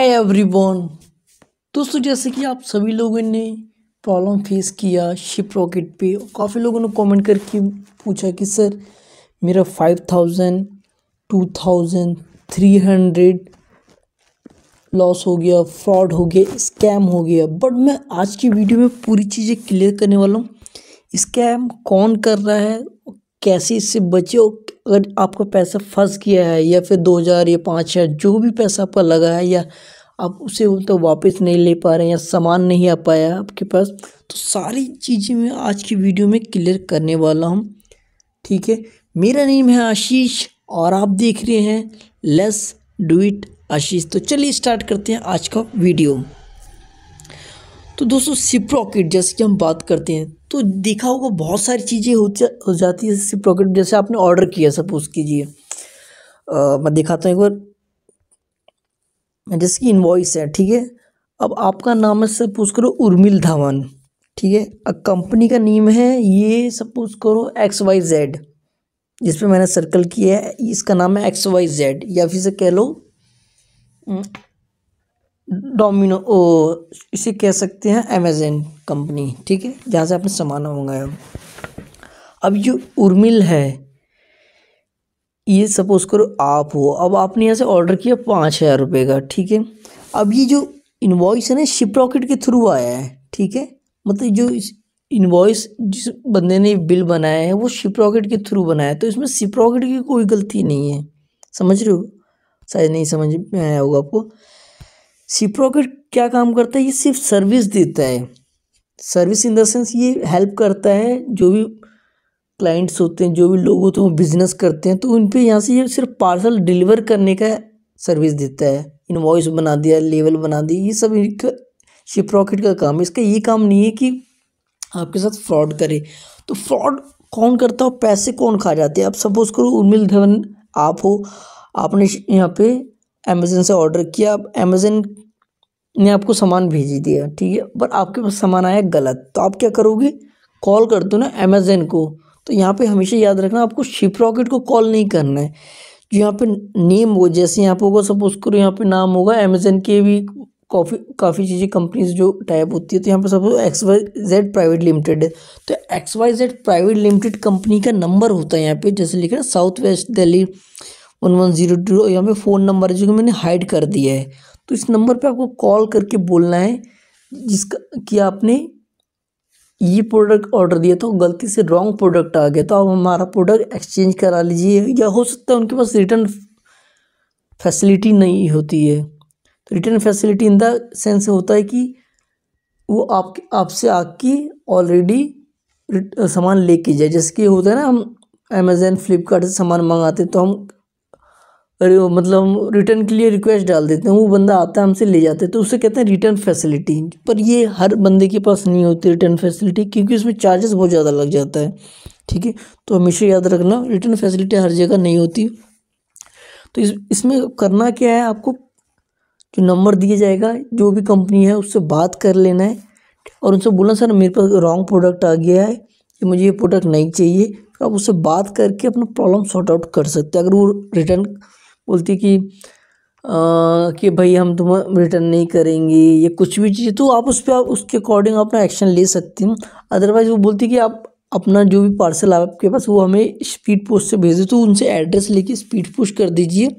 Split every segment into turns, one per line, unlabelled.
every everyone दोस्तों जैसे कि आप सभी लोगों ने प्रॉब्लम फेस किया शिप रॉकेट पे और काफ़ी लोगों ने कमेंट करके पूछा कि सर मेरा five thousand two thousand three hundred loss हो गया फ्रॉड हो गया स्कैम हो गया बट मैं आज की वीडियो में पूरी चीज़ें क्लियर करने वाला हूँ स्कैम कौन कर रहा है कैसे इससे बचे अगर आपका पैसा फंस गया है या फिर दो हज़ार या पाँच हज़ार जो भी पैसा आपका लगा है या आप उसे तो वापस नहीं ले पा रहे हैं या सामान नहीं आ पाया आपके पास तो सारी चीज़ें मैं आज की वीडियो में क्लियर करने वाला हूँ ठीक है मेरा नेम है आशीष और आप देख रहे हैं लेस डू इट आशीष तो चलिए स्टार्ट करते हैं आज का वीडियो तो दोस्तों सिप्रोकिट जैसे कि हम बात करते हैं तो देखा होगा बहुत सारी चीज़ें हो, हो जाती है जैसे प्रोडक्ट जैसे आपने ऑर्डर किया सपोज़ कीजिए मैं दिखाता हूँ एक बार जैसे कि इन्वाइस है ठीक है अब आपका नाम है सपोज करो उर्मिल धवन ठीक है अब कंपनी का नेम है ये सपोज करो एक्स वाई जेड जिस मैंने सर्कल किया है इसका नाम है एक्स वाई जेड या फिर से कह लो डोमिनो ओ इसे कह सकते हैं अमेजन कंपनी ठीक है जहाँ से आपने सामान मंगाया अब जो उर्मिल है ये सपोज करो आप हो अब आपने यहाँ से ऑर्डर किया पाँच हज़ार रुपये का ठीक है अब ये जो इन्वाइस है ना शिप रॉकेट के थ्रू आया है ठीक है मतलब जो इन्वॉइस जिस बंदे ने बिल बनाया है वो शिप रॉकेट के थ्रू बनाया है तो इसमें शिप रॉकेट की कोई गलती नहीं है समझ रहे हो शायद नहीं समझ में आया होगा आपको सिप्रोकेट क्या काम करता है ये सिर्फ सर्विस देता है सर्विस इन द सेंस ये हेल्प करता है जो भी क्लाइंट्स होते हैं जो भी लोग होते हैं बिजनेस करते हैं तो उन पर यहाँ से ये सिर्फ पार्सल डिलीवर करने का सर्विस देता है इन्वॉइस बना दिया लेवल बना दिया ये सब एक शिप रॉकेट का काम है इसका ये काम नहीं है कि आपके साथ फ्रॉड करे तो फ्रॉड कौन करता हो पैसे कौन खा जाते हैं आप सपोज़ करो उर्मिल धवन आप हो आपने यहाँ पे अमेज़न से ऑर्डर किया अब अमेज़न ने आपको सामान भेज दिया ठीक है पर आपके पास सामान आया गलत तो आप क्या करोगे कॉल कर दो ना अमेज़न को तो यहाँ पे हमेशा याद रखना आपको शिप रॉकेट को कॉल नहीं करना है जो यहाँ पे नेम हो जैसे यहाँ पे होगा सपोज करो यहाँ पे नाम होगा अमेज़न के भी काफ़ी काफ़ी चीज़ें कंपनीज जो टाइप होती है तो यहाँ पर suppose X Y Z private limited है तो X Y Z private limited company का नंबर होता है यहाँ पे जैसे लिखा south west Delhi one one zero two यहाँ पर फ़ोन नंबर है जो कि मैंने हाइड कर दिया है तो इस नंबर पे आपको कॉल करके बोलना है जिसका कि आपने ये प्रोडक्ट ऑर्डर दिया था गलती से रॉन्ग प्रोडक्ट आ गया तो आप हमारा प्रोडक्ट एक्सचेंज करा लीजिए या हो सकता है उनके पास रिटर्न फैसिलिटी नहीं होती है तो return facility in the sense होता है कि वो आप आपसे आके ऑलरेडी सामान लेके जाए जैसे कि होता है ना हम अमेज़न फ्लिपकार्ट से सामान मंगाते तो हम मतलब हम रिटर्न के लिए रिक्वेस्ट डाल देते हैं वो बंदा आता है हमसे ले जाते हैं तो उसे कहते हैं रिटर्न फैसिलिटी पर ये हर बंदे के पास नहीं होती रिटर्न फैसिलिटी क्योंकि उसमें चार्जेस बहुत ज़्यादा लग जाता है ठीक है तो हमेशा याद रखना रिटर्न फैसिलिटी हर जगह नहीं होती तो इस इसमें करना क्या है आपको जो नंबर दिया जाएगा जो भी कंपनी है उससे बात कर लेना है और उनसे बोलना सर मेरे पास रॉन्ग प्रोडक्ट आ गया है कि मुझे ये प्रोडक्ट नहीं चाहिए आप उससे बात करके अपना प्रॉब्लम सॉर्ट आउट कर सकते हैं अगर वो रिटर्न बोलती कि कि भाई हम तुम्हें रिटर्न नहीं करेंगे या कुछ भी चीज़ तो आप उस पर आप उसके अकॉर्डिंग अपना एक्शन ले सकते हैं अदरवाइज़ वो बोलती कि आप अपना जो भी पार्सल आपके पास वो हमें स्पीड पोस्ट से भेज दे तो उनसे एड्रेस लेके स्पीड पोस्ट कर दीजिए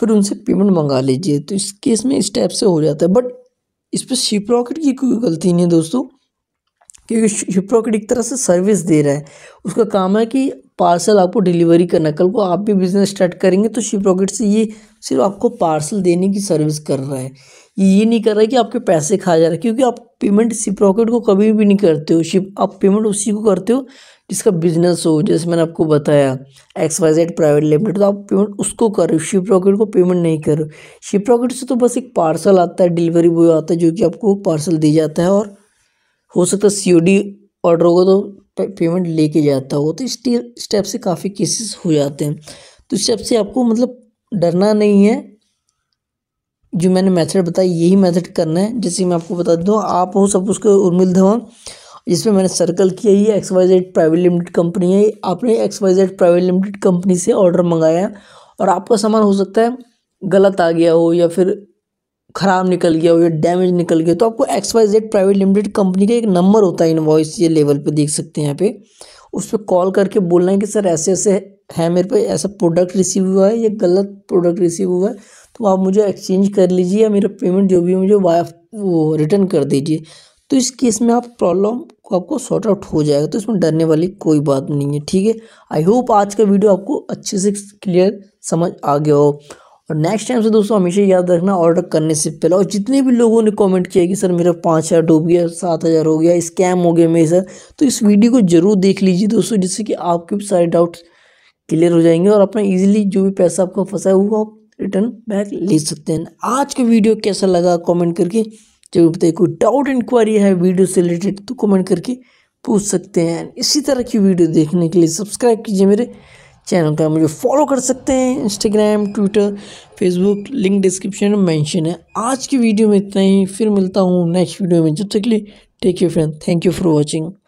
फिर उनसे पेमेंट मंगा लीजिए तो इस केस में इस टाइप से हो जाता है बट इस पर शिप रॉकेट की कोई गलती नहीं है दोस्तों क्योंकि शिप रॉकेट एक तरह से सर्विस दे रहा है उसका काम है कि पार्सल आपको डिलीवरी करना कल को आप भी बिज़नेस स्टार्ट करेंगे तो शिप रॉकेट से ये सिर्फ आपको पार्सल देने की सर्विस कर रहा है ये नहीं कर रहा है कि आपके पैसे खा जा रहा है क्योंकि आप पेमेंट शिप रॉकेट को कभी भी नहीं करते हो शिप आप पेमेंट उसी को करते हो जिसका बिजनेस हो जैसे मैंने आपको बताया X Y Z private limited तो आप पेमेंट उसको कर रहे हो शिप रॉकेट को पेमेंट नहीं कर रहे हो शिप रॉकेट से तो बस एक पार्सल आता है डिलीवरी बॉय आता है जो कि आपको पार्सल दिया जाता है और हो सकता है सी ऑर्डर होगा तो पेमेंट लेके जाता हो तो इस स्टेप से काफ़ी केसेस हो जाते हैं तो इस स्टेप से आपको मतलब डरना नहीं है जो मैंने मेथड बताया यही मेथड करना है जैसे मैं आपको बता दूँ आप हो सब उसको उर्मिल धवा जिसमें मैंने सर्कल किया ये X Y Z private limited company है आपने X Y Z private limited company से ऑर्डर मंगाया और आपका सामान हो सकता है गलत आ गया हो या फिर ख़राब निकल गया हो या डैमेज निकल गया तो आपको X Y Z private limited company का एक नंबर होता है इन्वॉइस ये लेवल पे देख सकते हैं यहाँ पे उस पर कॉल करके बोलना है कि सर ऐसे ऐसे है मेरे पे ऐसा प्रोडक्ट रिसीव हुआ है या गलत प्रोडक्ट रिसीव हुआ है तो आप मुझे एक्सचेंज कर लीजिए या मेरा पेमेंट जो भी मुझे वो रिटर्न कर दीजिए तो इस केस में आप प्रॉब्लम को आपको सॉर्ट आउट हो जाएगा तो इसमें डरने वाली कोई बात नहीं है ठीक है आई होप आज का वीडियो आपको अच्छे से क्लियर समझ आ गया हो और नेक्स्ट टाइम से दोस्तों हमेशा याद रखना ऑर्डर करने से पहले और जितने भी लोगों ने कमेंट किया कि सर मेरा पाँच हज़ार डूब गया सात हज़ार हो गया स्कैम हो गया मेरे सर तो इस वीडियो को ज़रूर देख लीजिए दोस्तों जिससे कि आपके भी सारे डाउट्स क्लियर हो जाएंगे और अपना ईजिली जो भी पैसा आपका फंसा वो आप रिटर्न बैक ले सकते हैं आज का वीडियो कैसा लगा कॉमेंट करके भी बताइए कोई डाउट इंक्वायरी है वीडियो से रिलेटेड तो कॉमेंट करके पूछ सकते हैं इसी तरह की वीडियो देखने के लिए सब्सक्राइब कीजिए मेरे चैनल का मुझे फॉलो कर सकते हैं Instagram Twitter Facebook link description में मेंशन है आज की वीडियो में इतना ही फिर मिलता हूँ नेक्स्ट वीडियो में जब तक लिए take you friend thank you for watching